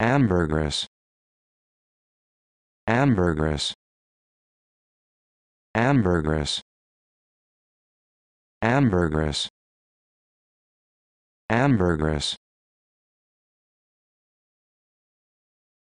Ambergris. Ambergris. Ambergris. Ambergris. Ambergris.